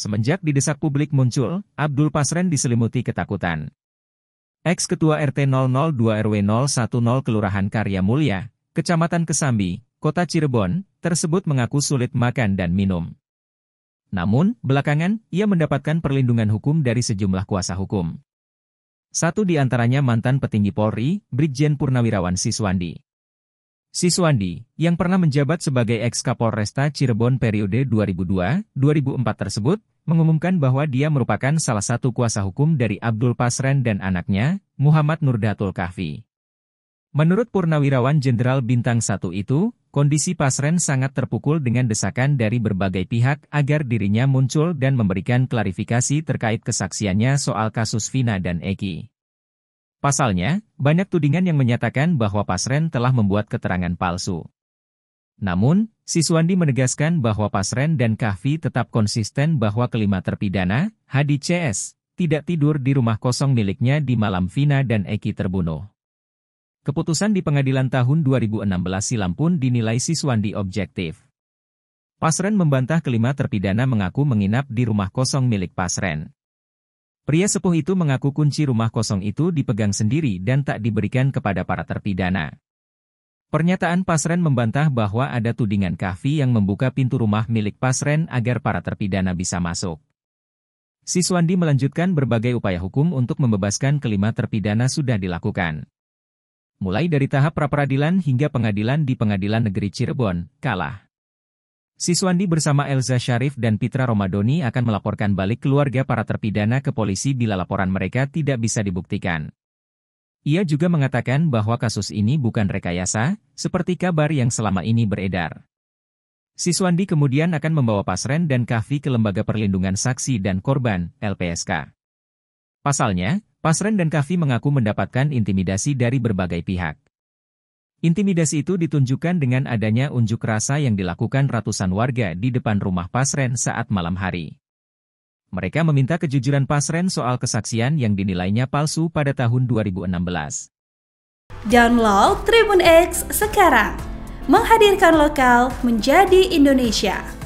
Semenjak didesak publik muncul, Abdul Pasren diselimuti ketakutan. Ex-Ketua RT 002 RW 010 Kelurahan Karya Mulia, Kecamatan Kesambi, Kota Cirebon, tersebut mengaku sulit makan dan minum. Namun, belakangan, ia mendapatkan perlindungan hukum dari sejumlah kuasa hukum. Satu di antaranya mantan petinggi Polri, Brigjen Purnawirawan Siswandi. Siswandi, yang pernah menjabat sebagai ex-Kapolresta Cirebon periode 2002-2004 tersebut, mengumumkan bahwa dia merupakan salah satu kuasa hukum dari Abdul Pasren dan anaknya, Muhammad Nurdatul Kahfi. Menurut Purnawirawan Jenderal Bintang satu itu, kondisi Pasren sangat terpukul dengan desakan dari berbagai pihak agar dirinya muncul dan memberikan klarifikasi terkait kesaksiannya soal kasus Vina dan Eki. Pasalnya, banyak tudingan yang menyatakan bahwa Pasren telah membuat keterangan palsu. Namun, Siswandi menegaskan bahwa Pasren dan Kahfi tetap konsisten bahwa kelima terpidana, Hadi CS, tidak tidur di rumah kosong miliknya di malam Vina dan Eki terbunuh. Keputusan di pengadilan tahun 2016 silam pun dinilai Siswandi objektif. Pasren membantah kelima terpidana mengaku menginap di rumah kosong milik Pasren. Pria sepuh itu mengaku kunci rumah kosong itu dipegang sendiri dan tak diberikan kepada para terpidana. Pernyataan Pasren membantah bahwa ada tudingan Kahfi yang membuka pintu rumah milik Pasren agar para terpidana bisa masuk. Siswandi melanjutkan berbagai upaya hukum untuk membebaskan kelima terpidana sudah dilakukan. Mulai dari tahap pra peradilan hingga pengadilan di Pengadilan Negeri Cirebon, kalah. Siswandi bersama Elza Sharif dan Pitra Romadoni akan melaporkan balik keluarga para terpidana ke polisi bila laporan mereka tidak bisa dibuktikan. Ia juga mengatakan bahwa kasus ini bukan rekayasa, seperti kabar yang selama ini beredar. Siswandi kemudian akan membawa Pasren dan Kahfi ke Lembaga Perlindungan Saksi dan Korban, LPSK. Pasalnya, Pasren dan Kahfi mengaku mendapatkan intimidasi dari berbagai pihak. Intimidasi itu ditunjukkan dengan adanya unjuk rasa yang dilakukan ratusan warga di depan rumah Pasren saat malam hari. Mereka meminta kejujuran Pasren soal kesaksian yang dinilainya palsu pada tahun 2016. Download Tribun X sekarang. Menghadirkan lokal menjadi Indonesia.